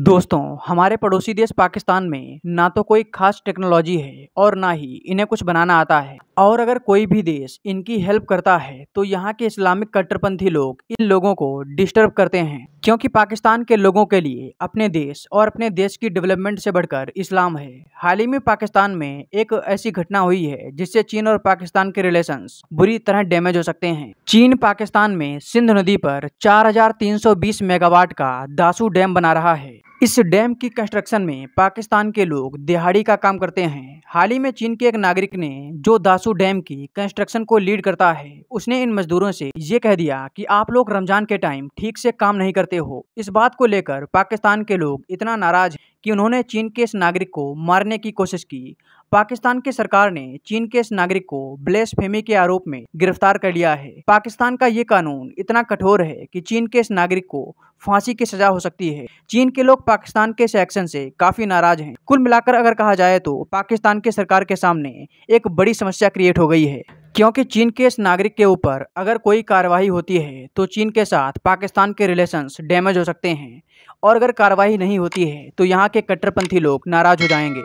दोस्तों हमारे पड़ोसी देश पाकिस्तान में ना तो कोई खास टेक्नोलॉजी है और ना ही इन्हें कुछ बनाना आता है और अगर कोई भी देश इनकी हेल्प करता है तो यहाँ के इस्लामिक कट्टरपंथी लोग इन लोगों को डिस्टर्ब करते हैं क्योंकि पाकिस्तान के लोगों के लिए अपने देश और अपने देश की डेवलपमेंट से बढ़कर इस्लाम है हाल ही में पाकिस्तान में एक ऐसी घटना हुई है जिससे चीन और पाकिस्तान के रिलेशन बुरी तरह डैमेज हो सकते हैं चीन पाकिस्तान में सिंध नदी पर चार मेगावाट का दासू डैम बना रहा है इस डैम की कंस्ट्रक्शन में पाकिस्तान के लोग दिहाड़ी का काम करते हैं हाल ही में चीन के एक नागरिक ने जो दासू डैम की कंस्ट्रक्शन को लीड करता है उसने इन मजदूरों से ये कह दिया कि आप लोग रमजान के टाइम ठीक से काम नहीं करते हो इस बात को लेकर पाकिस्तान के लोग इतना नाराज हैं कि उन्होंने चीन के इस नागरिक को मारने की कोशिश की पाकिस्तान की सरकार ने चीन के इस नागरिक को ब्लेस फेमी के आरोप में गिरफ्तार कर लिया है पाकिस्तान का ये कानून इतना कठोर है कि चीन के इस नागरिक को फांसी की सजा हो सकती है चीन के लोग पाकिस्तान के इस एक्शन से काफी नाराज हैं कुल मिलाकर अगर कहा जाए तो पाकिस्तान की सरकार के सामने एक बड़ी समस्या क्रिएट हो गई है क्योंकि चीन के इस नागरिक के ऊपर अगर कोई कार्रवाई होती है तो चीन के साथ पाकिस्तान के रिलेशंस डैमेज हो सकते हैं और अगर कार्रवाई नहीं होती है तो यहाँ के कट्टरपंथी लोग नाराज हो जाएंगे